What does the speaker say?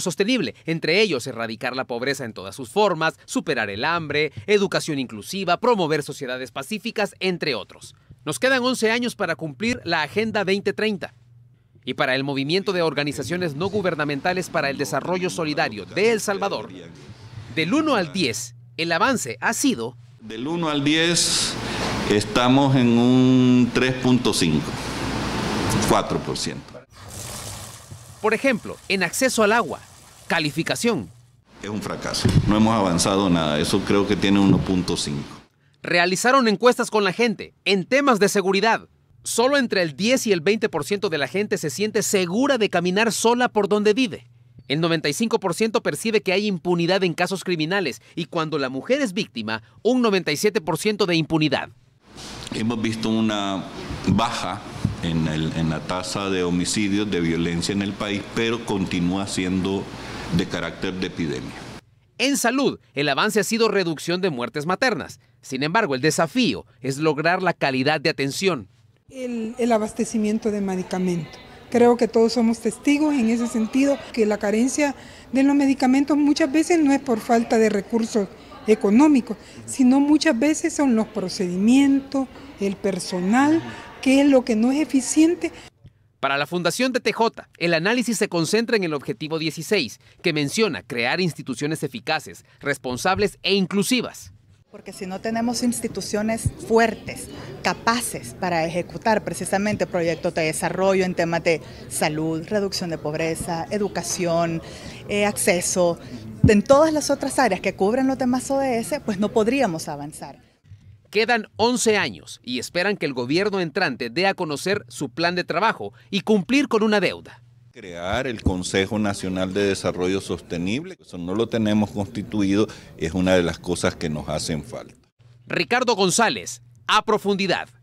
sostenible, entre ellos erradicar la pobreza en todas sus formas, superar el hambre, educación inclusiva, promover sociedades pacíficas, entre otros. Nos quedan 11 años para cumplir la Agenda 2030. Y para el movimiento de organizaciones no gubernamentales para el desarrollo solidario de El Salvador, del 1 al 10, el avance ha sido... Del 1 al 10 estamos en un 3.5, 4%. Por ejemplo, en acceso al agua, calificación. Es un fracaso, no hemos avanzado nada, eso creo que tiene 1.5. Realizaron encuestas con la gente en temas de seguridad. Solo entre el 10 y el 20% de la gente se siente segura de caminar sola por donde vive. El 95% percibe que hay impunidad en casos criminales y cuando la mujer es víctima, un 97% de impunidad. Hemos visto una baja en, la tasa de homicidios, de violencia en el país, pero continúa siendo de carácter de epidemia. En salud, el avance ha sido reducción de muertes maternas. Sin embargo, el desafío es lograr la calidad de atención. el abastecimiento de medicamentos. Creo que todos somos testigos en ese sentido, que la carencia de los medicamentos muchas veces no es por falta de recursos económicos, sino muchas veces son los procedimientos, el personal qué es lo que no es eficiente. Para la Fundación de TJ, el análisis se concentra en el objetivo 16, que menciona crear instituciones eficaces, responsables e inclusivas. Porque si no tenemos instituciones fuertes, capaces para ejecutar precisamente proyectos de desarrollo en temas de salud, reducción de pobreza, educación, eh, acceso, en todas las otras áreas que cubren los temas ODS, pues no podríamos avanzar. Quedan 11 años y esperan que el gobierno entrante dé a conocer su plan de trabajo y cumplir con una deuda. Crear el Consejo Nacional de Desarrollo Sostenible, eso no lo tenemos constituido, es una de las cosas que nos hacen falta. Ricardo González, a profundidad.